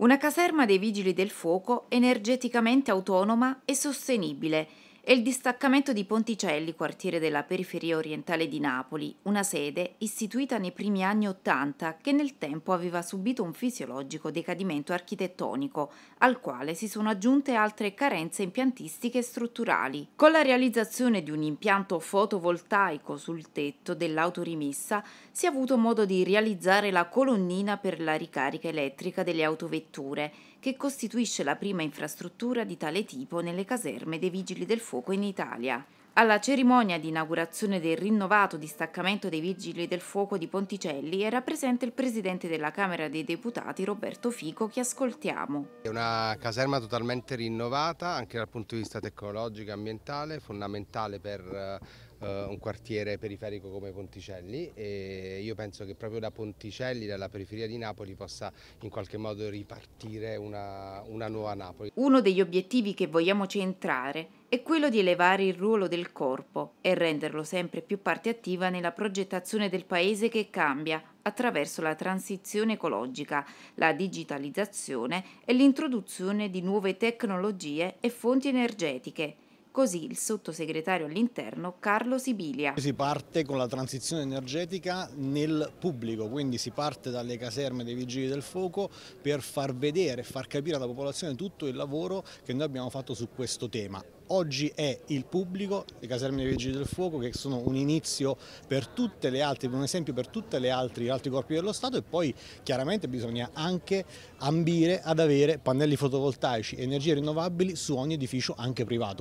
una caserma dei vigili del fuoco energeticamente autonoma e sostenibile e il distaccamento di Ponticelli, quartiere della periferia orientale di Napoli, una sede istituita nei primi anni Ottanta che nel tempo aveva subito un fisiologico decadimento architettonico, al quale si sono aggiunte altre carenze impiantistiche e strutturali. Con la realizzazione di un impianto fotovoltaico sul tetto dell'autorimessa si è avuto modo di realizzare la colonnina per la ricarica elettrica delle autovetture, che costituisce la prima infrastruttura di tale tipo nelle caserme dei vigili del fuoco fuoco in Italia. Alla cerimonia di inaugurazione del rinnovato distaccamento dei Vigili del Fuoco di Ponticelli era presente il presidente della Camera dei Deputati Roberto Fico che ascoltiamo. È una caserma totalmente rinnovata anche dal punto di vista tecnologico e ambientale, fondamentale per eh, eh, un quartiere periferico come Ponticelli e io penso che proprio da Ponticelli, dalla periferia di Napoli, possa in qualche modo ripartire una, una nuova Napoli. Uno degli obiettivi che vogliamo centrare è quello di elevare il ruolo del corpo e renderlo sempre più parte attiva nella progettazione del paese che cambia attraverso la transizione ecologica, la digitalizzazione e l'introduzione di nuove tecnologie e fonti energetiche. Così il sottosegretario all'interno Carlo Sibilia. Si parte con la transizione energetica nel pubblico, quindi si parte dalle caserme dei vigili del fuoco per far vedere, far capire alla popolazione tutto il lavoro che noi abbiamo fatto su questo tema. Oggi è il pubblico, le caserme dei vigili del fuoco che sono un inizio per tutte le altre, un esempio per tutti gli altri corpi dello Stato e poi chiaramente bisogna anche ambire ad avere pannelli fotovoltaici, energie rinnovabili su ogni edificio anche privato.